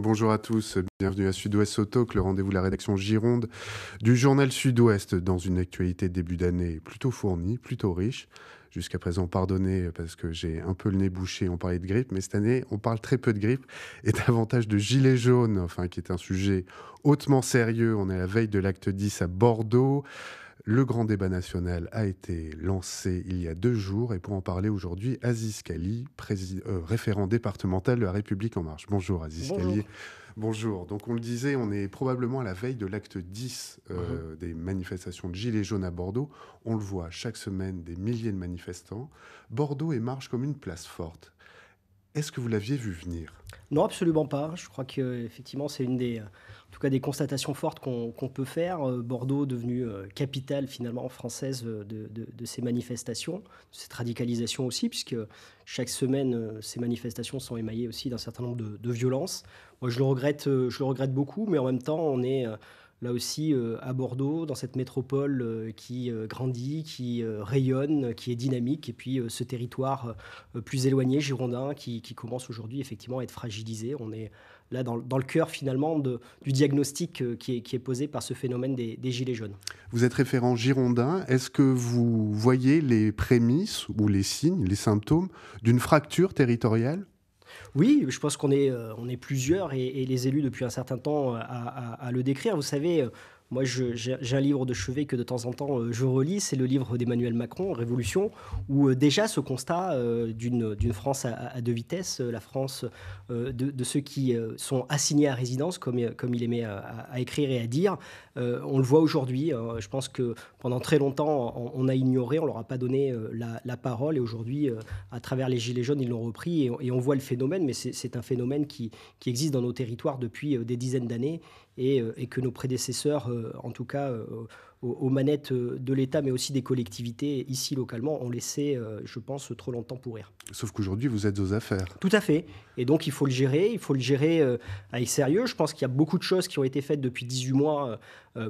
Bonjour à tous, bienvenue à Sud-Ouest Auto, le rendez-vous de la rédaction Gironde du journal Sud-Ouest dans une actualité début d'année plutôt fournie, plutôt riche. Jusqu'à présent, pardonnez parce que j'ai un peu le nez bouché, on parlait de grippe, mais cette année, on parle très peu de grippe et davantage de gilets jaunes, enfin, qui est un sujet hautement sérieux. On est à la veille de l'acte 10 à Bordeaux. Le grand débat national a été lancé il y a deux jours et pour en parler aujourd'hui, Aziz Kali, euh, référent départemental de la République en marche. Bonjour Aziz Kali. Bonjour. Donc on le disait, on est probablement à la veille de l'acte 10 euh, mhm. des manifestations de Gilets jaunes à Bordeaux. On le voit chaque semaine, des milliers de manifestants. Bordeaux marche comme une place forte. Est-ce que vous l'aviez vu venir Non, absolument pas. Je crois que effectivement, c'est une des, euh, en tout cas, des constatations fortes qu'on peut faire. Euh, Bordeaux devenue euh, capitale finalement française de, ces manifestations, de cette radicalisation aussi, puisque chaque semaine, ces manifestations sont émaillées aussi d'un certain nombre de, de, violences. Moi, je le regrette, je le regrette beaucoup, mais en même temps, on est là aussi euh, à Bordeaux, dans cette métropole euh, qui euh, grandit, qui rayonne, qui est dynamique, et puis ce territoire plus éloigné, girondin, qui, commence aujourd'hui effectivement à être fragilisé. On est là dans, le cœur finalement du diagnostic qui, est, posé par ce phénomène des, des gilets jaunes. Vous êtes référent girondin. Est-ce que vous voyez les prémices ou les signes, les symptômes d'une fracture territoriale oui, je pense qu'on est, euh, on est plusieurs et, les élus depuis un certain temps euh, à, à le décrire. Vous savez, euh, moi, j'ai un livre de chevet que de temps en temps euh, je relis, c'est le livre d'Emmanuel Macron, Révolution, où euh, déjà ce constat euh, d'une France à, deux vitesses, la France de, ceux qui sont assignés à résidence, comme, il aimait à, écrire et à dire, on le voit aujourd'hui. Hein. je pense que pendant très longtemps, on, a ignoré, on leur a pas donné la, parole, et aujourd'hui, à travers les Gilets jaunes, ils l'ont repris, et, on voit le phénomène, mais c'est un phénomène qui existe dans nos territoires depuis des dizaines d'années euh, et, que nos prédécesseurs, euh, en tout cas, euh, aux, manettes euh, de l'État, mais aussi des collectivités ici localement, ont laissé, euh, je pense, trop longtemps pourrir. Sauf qu'aujourd'hui, vous êtes aux affaires. Tout à fait. Et donc, il faut le gérer, il faut le gérer euh, avec sérieux. Je pense qu'il y a beaucoup de choses qui ont été faites depuis 18 mois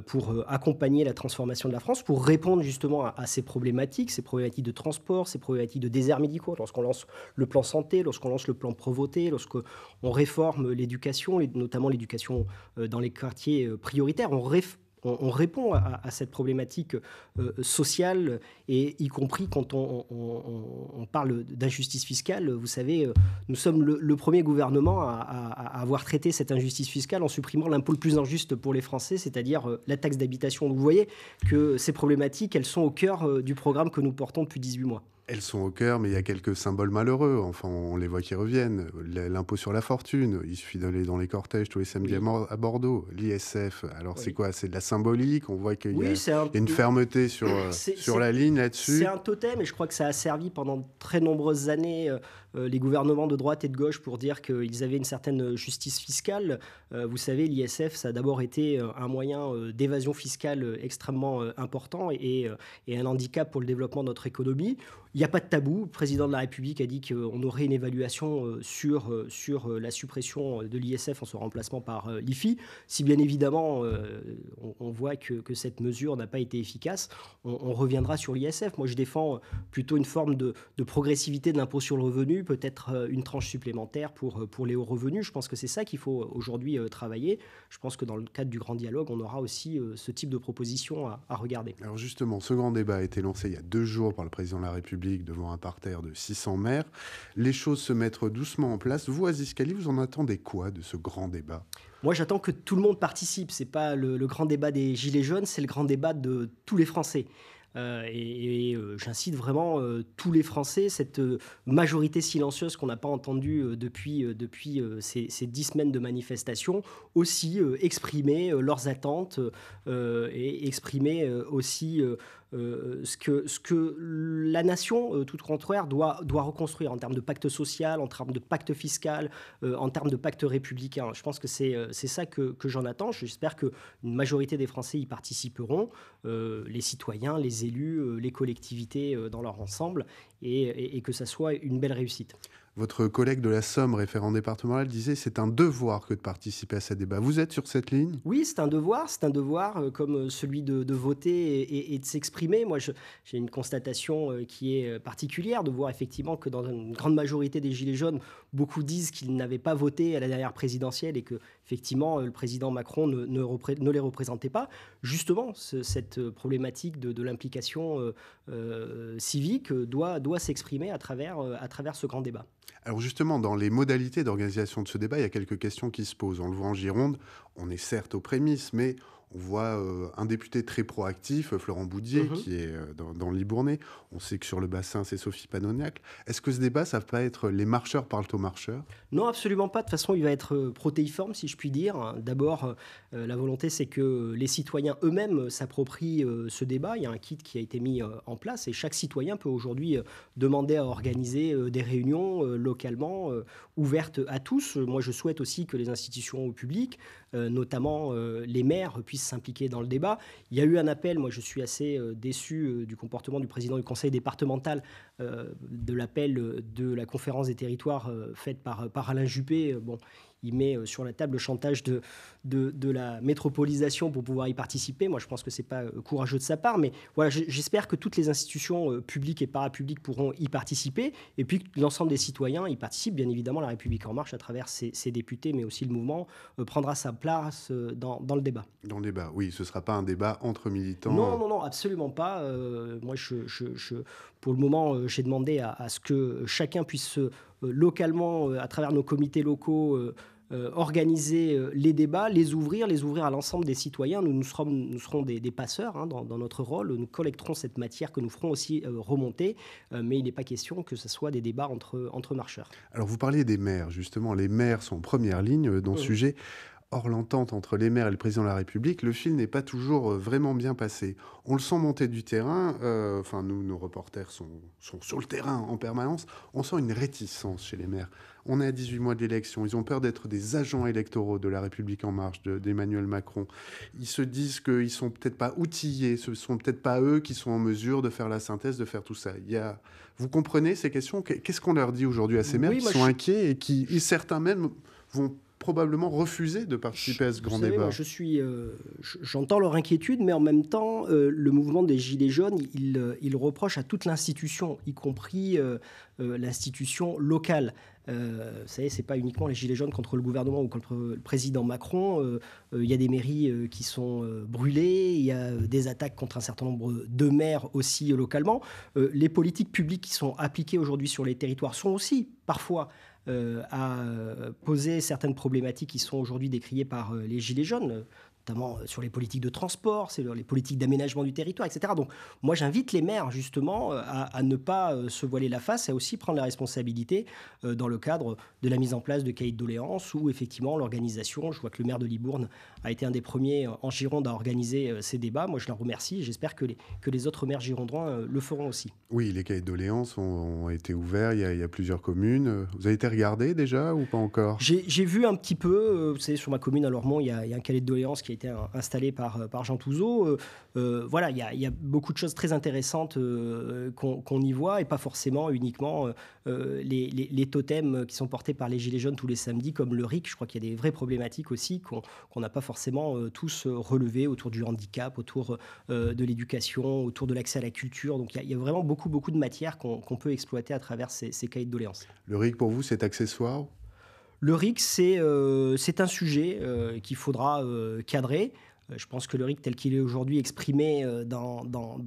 pour accompagner la transformation de la France, pour répondre justement à, ces problématiques, ces problématiques de transport, ces problématiques de déserts médicaux. Lorsqu'on lance le plan santé, lorsqu'on lance le plan Provoté, lorsqu'on réforme l'éducation, notamment l'éducation dans les quartiers prioritaires, on réforme on, répond à, cette problématique euh, sociale, et y compris quand on, parle d'injustice fiscale. Vous savez, euh, nous sommes le, premier gouvernement à, à, avoir traité cette injustice fiscale en supprimant l'impôt le plus injuste pour les Français, c'est-à-dire euh, la taxe d'habitation. Vous voyez que ces problématiques, elles sont au cœur du programme que nous portons depuis 18 mois elles sont au cœur, mais il y a quelques symboles malheureux. Enfin, on les voit qui reviennent. L'impôt sur la fortune, il suffit d'aller dans les cortèges tous les samedis à Bordeaux. L'ISF, alors c'est quoi C'est de la symbolique. On voit qu'il y, a une fermeté sur, euh, sur la ligne là-dessus. C'est un totem, et je crois que ça a servi pendant de très nombreuses années euh, euh, les gouvernements de droite et de gauche pour dire qu'ils avaient une certaine justice fiscale. Euh, vous savez, l'ISF, ça a d'abord été euh, un moyen d'évasion fiscale extrêmement important et, un handicap pour le développement de notre économie. Il n'y a pas de tabou. Le président de la République a dit qu'on aurait une évaluation sur, sur la suppression de l'ISF en son remplacement par l'IFI. Si bien évidemment, on, voit que, cette mesure n'a pas été efficace, on, reviendra sur l'ISF. Moi, je défends plutôt une forme de, de progressivité de l'impôt sur le revenu peut-être euh, une tranche supplémentaire pour, euh, pour les hauts revenus. Je pense que c'est ça qu'il faut euh, aujourd'hui travailler. Je pense que dans le cadre du grand dialogue, on aura aussi ce type de proposition à, regarder. Alors justement, ce grand débat a été lancé il y a deux jours par le président de la République devant un parterre de 600 maires. Les choses se mettent doucement en place. Vous, Aziz Kali, vous en attendez quoi de ce grand débat moi, j'attends que tout le monde participe. C'est pas le, le grand débat des Gilets jaunes, c'est le grand débat de tous les Français. Euh, et, euh, j'incite vraiment euh, tous les Français, cette majorité silencieuse qu'on n'a pas entendue depuis, depuis ces, ces, dix semaines de manifestations, aussi exprimer leurs attentes et exprimer aussi euh, ce, que, la nation, tout euh, toute contraire, doit, reconstruire en termes de pacte social, en termes de pacte fiscal, euh, en termes de pacte républicain. Je pense que c'est, ça que, j'en attends. J'espère qu'une majorité des Français y participeront, les citoyens, les élus, les collectivités dans leur ensemble, et que ça soit une belle réussite. Votre collègue de la Somme, référent départemental, disait c'est un devoir que de participer à ce débat. Vous êtes sur cette ligne Oui, c'est un devoir. C'est un devoir euh, comme euh, celui de, voter et, de s'exprimer. Moi, j'ai une constatation euh, qui est particulière de voir effectivement que dans une grande majorité des Gilets jaunes, beaucoup disent qu'ils n'avaient pas voté à la dernière présidentielle et que effectivement le président Macron ne, les représentait pas. Justement, cette problématique de, l'implication civique doit, s'exprimer à à travers ce grand débat. Alors justement, dans les modalités d'organisation de ce débat, il y a quelques questions qui se posent. On le voit en Gironde, on est certes aux prémices, mais on voit euh, un député très proactif, euh, Florent Boudier, mhm. qui est euh, dans, dans Libournais. On sait que sur le bassin, c'est Sophie Panoniac. Est-ce que ce débat, ça va pas être les marcheurs parlent aux marcheurs Non, absolument pas. De toute façon, il va être protéiforme, si je puis dire. D'abord, la volonté, c'est que les citoyens eux-mêmes s'approprient ce débat. Il y a un kit qui a été mis en place et chaque citoyen peut aujourd'hui demander à organiser des réunions localement ouvertes à tous. Moi, je souhaite aussi que les institutions publiques, notamment les maires, puissent s'impliquer dans le débat. Il y a eu un appel, moi je suis assez euh, déçu euh, du comportement du président du conseil départemental, euh, de l'appel de la conférence des territoires faite par, par Alain Juppé. Bon, il met euh, sur la table le chantage de, de, la métropolisation pour pouvoir y participer. Moi, je pense que ce n'est pas euh, courageux de sa part, mais voilà, j'espère que toutes les institutions euh, publiques et parapubliques pourront y participer, et puis que l'ensemble des citoyens y participent. Bien évidemment, La République En Marche, à travers ses, députés, mais aussi le mouvement, prendra sa place dans, le débat. Dans le débat, oui, ce ne sera pas un débat entre militants. Non, non, non, absolument pas. moi, pour le moment, j'ai demandé à, à ce que chacun puisse se euh, localement, euh, à travers nos comités locaux, euh, organiser les débats, les ouvrir, les ouvrir à l'ensemble des citoyens. Nous, serons, des, passeurs hein, dans, notre rôle. Nous collecterons cette matière que nous ferons aussi remonter, mais il n'est pas question que ce soit des débats entre, marcheurs. Alors vous parliez des maires, justement. Les maires sont en première ligne dans ce sujet. Hors l'entente entre les maires et le président de la République, le fil n'est pas toujours euh, vraiment bien passé. On le sent monter du terrain, euh, enfin nous, nos reporters sont, sont, sur le terrain en permanence, on sent une réticence chez les maires. On est à 18 mois de l'élection, ils ont peur d'être des agents électoraux de la République en marche, d'Emmanuel Macron. Ils se disent qu'ils sont peut-être pas outillés, ce sont peut-être pas eux qui sont en mesure de faire la synthèse, de faire tout ça. Il y a... Vous comprenez ces questions Qu'est-ce qu'on leur dit aujourd'hui à ces maires qui sont inquiets et qui, et certains même, vont probablement refusé de participer à ce grand débat. je suis, euh, j'entends leur inquiétude, mais en même temps, euh, le mouvement des Gilets jaunes, il, euh, il reproche à toute l'institution, y compris l'institution locale. vous savez, c'est pas uniquement les Gilets jaunes contre le gouvernement ou contre le président Macron. Il y a des mairies qui sont brûlées, il y a des attaques contre un certain nombre de maires aussi localement. les politiques publiques qui sont appliquées aujourd'hui sur les territoires sont aussi parfois euh, à euh, poser certaines problématiques qui sont aujourd'hui décriées par euh, les Gilets jaunes. Euh, sur les politiques de transport, sur les politiques d'aménagement du territoire, etc. Donc moi j'invite les maires justement euh, à, ne pas euh, se voiler la face, à aussi prendre la responsabilité dans le cadre de la mise en place de cahiers de doléances où, effectivement l'organisation. Je vois que le maire de Libourne a été un des premiers en Gironde à organiser ces débats. Moi je l'en remercie. J'espère que les, que les autres maires girondins le feront aussi. Oui, les cahiers de doléances ont, été ouverts. Il y, a, plusieurs communes. Vous avez été regardé déjà ou pas encore J'ai vu un petit peu. Vous savez, sur ma commune à Lormont, il y a, il y a un cahier de doléances qui a été installé par, euh, par Jean Touzeau. Euh, euh, voilà, il y a, y, a beaucoup de choses très intéressantes qu'on y voit et pas forcément uniquement les, les, totems qui sont portés par les Gilets jaunes tous les samedis, comme le RIC. Je crois qu'il y a des vraies problématiques aussi qu'on n'a pas forcément tous relevées autour du handicap, autour de l'éducation, autour de l'accès à la culture. Donc il y, y, a vraiment beaucoup, beaucoup de matières qu'on peut exploiter à travers ces, ces cahiers de doléances. Le RIC, pour vous, c'est accessoire le RIC, c'est euh, un sujet euh, qu'il faudra euh, cadrer. Je pense que le RIC tel qu'il est aujourd'hui exprimé dans,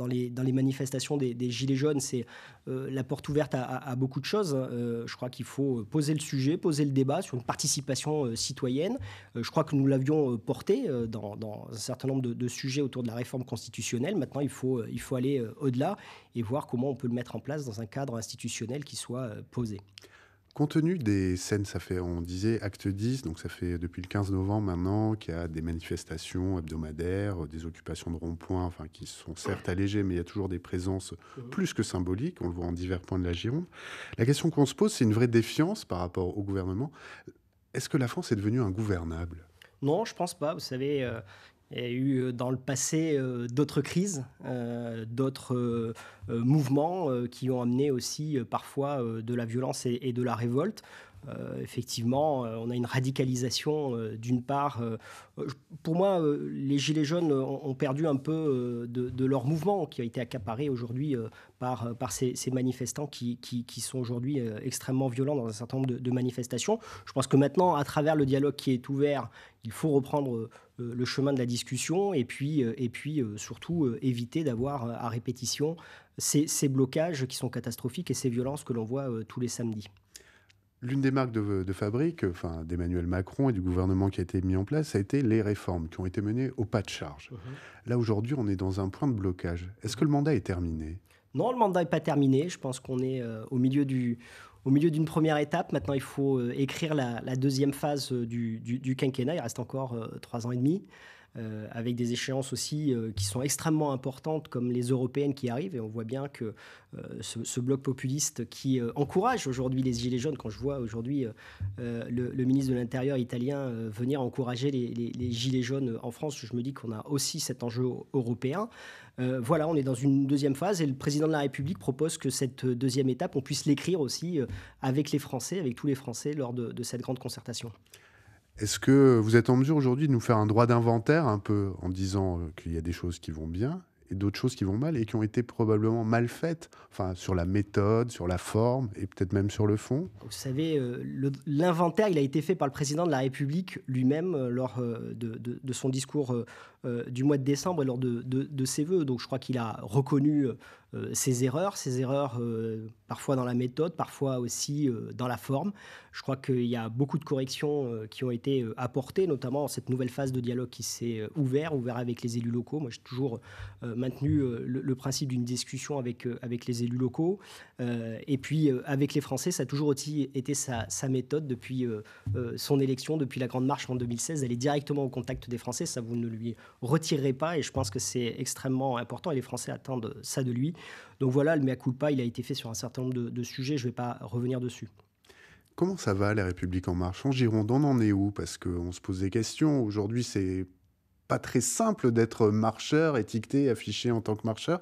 les, manifestations des, Gilets jaunes, c'est la porte ouverte à, beaucoup de choses. je crois qu'il faut poser le sujet, poser le débat sur une participation citoyenne. je crois que nous l'avions porté dans, un certain nombre de, sujets autour de la réforme constitutionnelle. Maintenant, il faut aller au-delà et voir comment on peut le mettre en place dans un cadre institutionnel qui soit posé. Compte tenu des scènes, ça fait, on disait acte 10, donc ça fait depuis le 15 novembre maintenant qu'il y a des manifestations hebdomadaires, euh, des occupations de ronds-points, enfin qui sont certes allégées, mais il y a toujours des présences mhm. plus que symboliques, on le voit en divers points de la Gironde. La question qu'on se pose, c'est une vraie défiance par rapport au gouvernement. Est-ce que la France est devenue ingouvernable non, je pense pas. Vous savez, euh, il y a eu euh, dans le passé euh, d'autres crises, euh, d'autres mouvements qui ont amené aussi parfois de la violence et, de la révolte. effectivement, on a une radicalisation d'une part. pour moi, les Gilets jaunes ont, perdu un peu de, leur mouvement qui a été accaparé aujourd'hui par, par ces, manifestants qui, qui, sont aujourd'hui extrêmement violents dans un certain nombre de, de manifestations. Je pense que maintenant, à travers le dialogue qui est ouvert, il faut reprendre euh, le chemin de la discussion et puis, euh, et puis euh, surtout éviter d'avoir à répétition ces, blocages qui sont catastrophiques et ces violences que l'on voit tous les samedis. L'une des marques de, fabrique enfin, d'Emmanuel Macron et du gouvernement qui a été mis en place, ça a été les réformes qui ont été menées au pas de charge. Mhm. Là, aujourd'hui, on est dans un point de blocage. Est-ce que le mandat est terminé Non, le mandat n'est pas terminé. Je pense qu'on est au milieu du, au milieu d'une première étape. Maintenant, il faut euh, écrire la, deuxième phase euh, du, du, quinquennat. Il reste encore euh, trois ans et demi. Euh, avec des échéances aussi euh, qui sont extrêmement importantes, comme les européennes qui arrivent. Et on voit bien que euh, ce, bloc populiste qui encourage aujourd'hui les Gilets jaunes, quand je vois aujourd'hui le, ministre de l'Intérieur italien venir encourager les, Gilets jaunes en France, je me dis qu'on a aussi cet enjeu européen. voilà, on est dans une deuxième phase et le président de la République propose que cette deuxième étape, on puisse l'écrire aussi avec les Français, avec tous les Français lors de cette grande concertation. Est-ce que vous êtes en mesure aujourd'hui de nous faire un droit d'inventaire un peu en disant euh, qu'il y a des choses qui vont bien et d'autres choses qui vont mal et qui ont été probablement mal faites, enfin sur la méthode, sur la forme et peut-être même sur le fond. Vous savez, euh, l'inventaire, il a été fait par le président de la République lui-même euh, lors de, son discours du mois de décembre et lors de, de ses voeux. Donc je crois qu'il a reconnu euh, ses erreurs, ses erreurs euh, parfois dans la méthode, parfois aussi euh, dans la forme. Je crois qu'il y a beaucoup de corrections qui ont été apportées, notamment cette nouvelle phase de dialogue qui s'est ouverte, ouverte avec les élus locaux. Moi, j'ai toujours maintenu le, principe d'une discussion avec, avec les élus locaux. et puis, avec les Français, ça a toujours aussi été sa, sa méthode depuis son élection, depuis la Grande Marche en 2016, est directement au contact des Français. Ça, vous ne lui retirerez pas. Et je pense que c'est extrêmement important. Et les Français attendent ça de lui. Donc voilà, le mea culpa, il a été fait sur un certain nombre de, sujets, je ne vais pas revenir dessus. Comment ça va, La République En Marche En Gironde, on en est où Parce qu'on se pose des questions. Aujourd'hui, c'est pas très simple d'être marcheur, étiqueté, affiché en tant que marcheur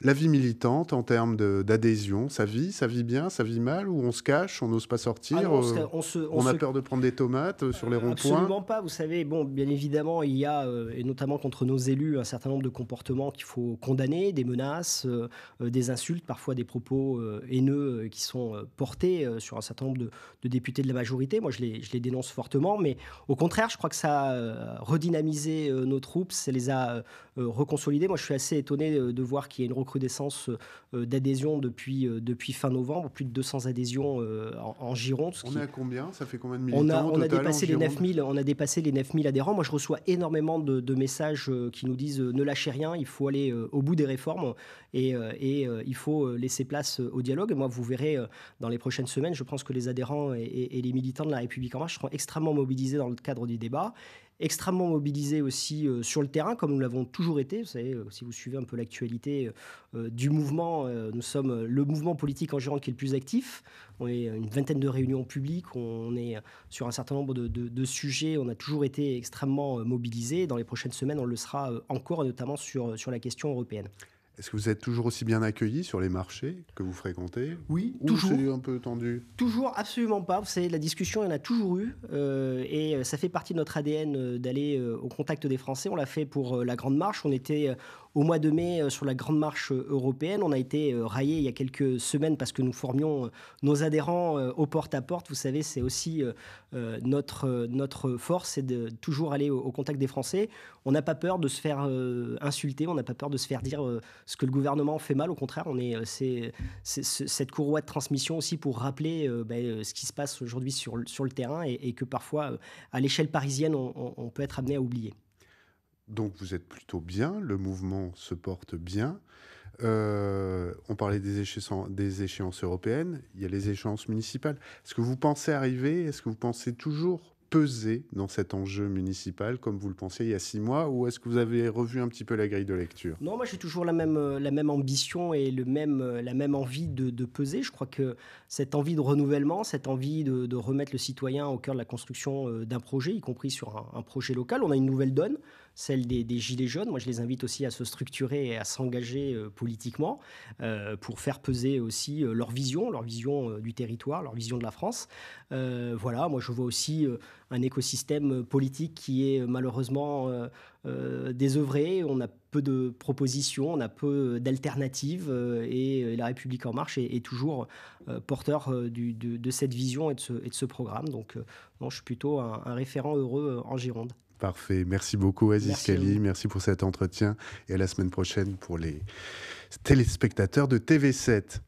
la vie militante en termes d'adhésion Ça vit Ça vit bien Ça vit mal Ou on se cache On n'ose pas sortir ah euh, on, a peur de prendre des tomates euh, sur les euh, ronds-points Absolument pas. Vous savez, bon, bien évidemment, il y a, et notamment contre nos élus, un certain nombre de comportements qu'il faut condamner, des menaces, des insultes, parfois des propos haineux qui sont portés sur un certain nombre de, députés de la majorité. Moi, je les, je les, dénonce fortement, mais au contraire, je crois que ça a redynamisé nos troupes, ça les a reconsolidées. Moi, je suis assez étonné de voir qu'il y a une recrudescence euh, euh, d'adhésion depuis, euh, depuis fin novembre, plus de 200 adhésions en, Gironde. On est à combien Ça fait combien de militants on a, on a dépassé les 9000, On a dépassé les 9000 adhérents. Moi, je reçois énormément de, messages qui nous disent ne lâchez rien, il faut aller au bout des réformes et, et il faut laisser place au dialogue. Et moi, vous verrez dans les prochaines semaines, je pense que les adhérents et, et les militants de la République en marche seront extrêmement mobilisés dans le cadre du débat extrêmement mobilisés aussi euh, sur le terrain, comme nous l'avons toujours été. Vous savez, euh, si vous suivez un peu l'actualité euh, du mouvement, nous sommes le mouvement politique en Gironde qui est le plus actif. On est une vingtaine de réunions publiques, on est sur un certain nombre de, sujets, on a toujours été extrêmement mobilisés. Dans les prochaines semaines, on le sera encore, notamment sur, sur la question européenne. Est-ce que vous êtes toujours aussi bien accueilli sur les marchés que vous fréquentez Oui, toujours. un peu tendu Toujours, absolument pas. Vous savez, la discussion, il y en a toujours eu. Euh, et euh, ça fait partie de notre ADN euh, d'aller au contact des Français. On l'a fait pour la Grande Marche. On était au mois de mai, euh, sur la Grande Marche euh, européenne, on a été euh, raillé il y a quelques semaines parce que nous formions nos adhérents au porte-à-porte. Vous savez, c'est aussi notre, notre force, c'est de toujours aller au, contact des Français. On n'a pas peur de se faire insulter, on n'a pas peur de se faire dire ce que le gouvernement fait mal. Au contraire, on est, c'est, cette courroie de transmission aussi pour rappeler bah, ce qui se passe aujourd'hui sur, sur le terrain et, que parfois, à l'échelle parisienne, on peut être amené à oublier. Donc vous êtes plutôt bien, le mouvement se porte bien. Euh, on parlait des échéances, européennes, il y a les échéances municipales. Est-ce que vous pensez arriver Est-ce que vous pensez toujours peser dans cet enjeu municipal comme vous le pensiez il y a six mois Ou est-ce que vous avez revu un petit peu la grille de lecture Non, moi j'ai toujours la même, euh, ambition et même, euh, la même envie de, peser. Je crois que cette envie de renouvellement, cette envie de, remettre le citoyen au cœur de la construction d'un projet, y compris sur un projet local, on a une nouvelle donne celle des, Gilets jaunes. Moi, je les invite aussi à se structurer et à s'engager euh, politiquement euh, pour faire peser aussi euh, leur vision, leur vision du territoire, leur vision de la France. voilà, moi, je vois aussi un écosystème politique qui est malheureusement désœuvré. On a peu de propositions, on a peu d'alternatives et La République en marche est, toujours porteur de, cette vision et de ce, programme. Donc non, je suis plutôt un, un référent heureux en Gironde. Parfait. Merci beaucoup, Aziz Kali. Merci pour cet entretien et à la semaine prochaine pour les téléspectateurs de TV7.